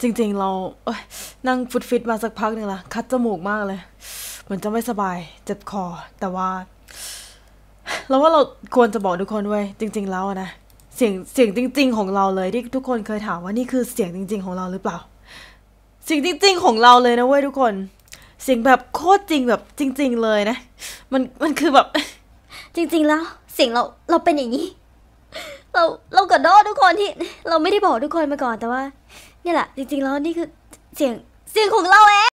จริงๆเราเอยนั่งฟุตฟิตมาสักพักหนึ่งละ คัดจมูกมากเลยเหมือนจะไม่สบาย เจ็บคอ แต่ว่าเราว่าเราควรจะบอกทุกคนไว้จริง ๆแล้วนะ เสียงเสียงจริง ๆของเราเลยที่ทุกคนเคยถามว่านี่คือเสียงจริง ๆ ของเราหรือเปล่าเสียงจริง ๆ ของเราเลยนะเว้ยทุกคน เสียงแบบโคตรจริงแบบจริง ๆเลยนะ มันมันคือแบบจริงๆแล้วเสียงเราเราเป็นอย่างนี้เราเรากระโดดทุกคนที่เราไม่ได้บอกทุกคนมาก่อนแต่ว่า เนี่ยแหละจริงๆแล้วนี่คือ เสียง เสียงของเราเอง